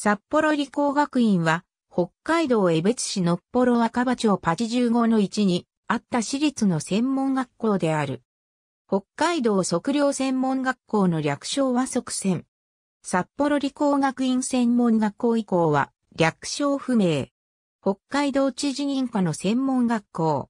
札幌理工学院は、北海道江別市のっぽろ若葉町十5の1にあった私立の専門学校である。北海道測量専門学校の略称は測専。札幌理工学院専門学校以降は略称不明。北海道知事認可の専門学校。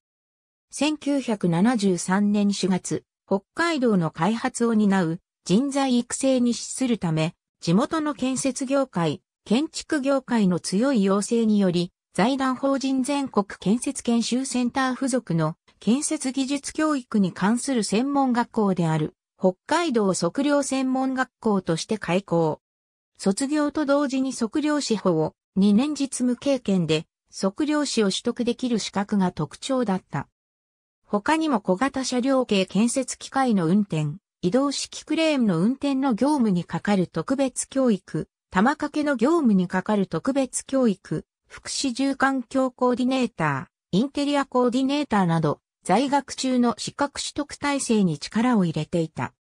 1973年4月、北海道の開発を担う人材育成に資するため、地元の建設業界、建築業界の強い要請により、財団法人全国建設研修センター付属の建設技術教育に関する専門学校である北海道測量専門学校として開校。卒業と同時に測量士法を2年実務経験で測量士を取得できる資格が特徴だった。他にも小型車両系建設機械の運転、移動式クレーンの運転の業務に係る特別教育、玉掛けの業務に係る特別教育、福祉住環境コーディネーター、インテリアコーディネーターなど、在学中の資格取得体制に力を入れていた。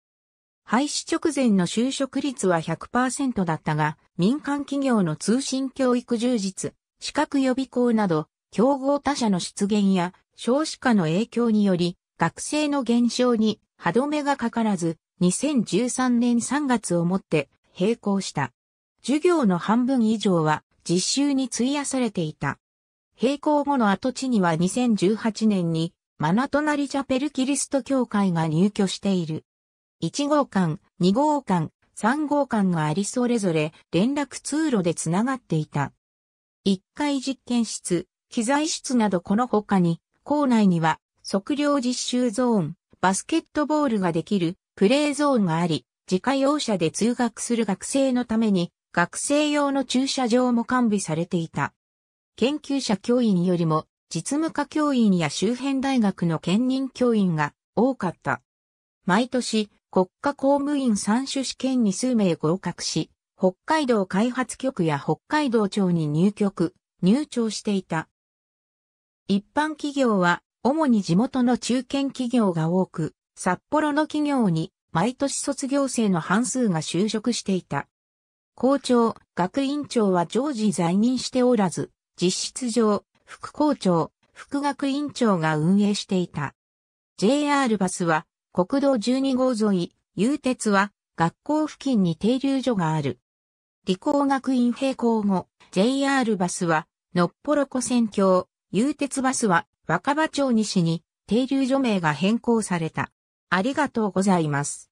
廃止直前の就職率は100%だったが、民間企業の通信教育充実、資格予備校など、競合他社の出現や少子化の影響により、学生の減少に歯止めがかからず、2013年3月をもって並行した。授業の半分以上は実習に費やされていた。閉校後の跡地には2018年にマナトナリジャペルキリスト教会が入居している。1号館、2号館、3号館がありそれぞれ連絡通路でつながっていた。1階実験室、機材室などこの他に、校内には測量実習ゾーン、バスケットボールができるプレーゾーンがあり、自家用車で通学する学生のために学生用の駐車場も完備されていた。研究者教員よりも実務家教員や周辺大学の兼任教員が多かった。毎年国家公務員三種試験に数名合格し、北海道開発局や北海道庁に入局、入庁していた。一般企業は主に地元の中堅企業が多く、札幌の企業に毎年卒業生の半数が就職していた。校長、学院長は常時在任しておらず、実質上、副校長、副学院長が運営していた。JR バスは、国道12号沿い、有鉄は、学校付近に停留所がある。理工学院並行後、JR バスは、のっぽろ湖線橋、有鉄バスは、若葉町西に、停留所名が変更された。ありがとうございます。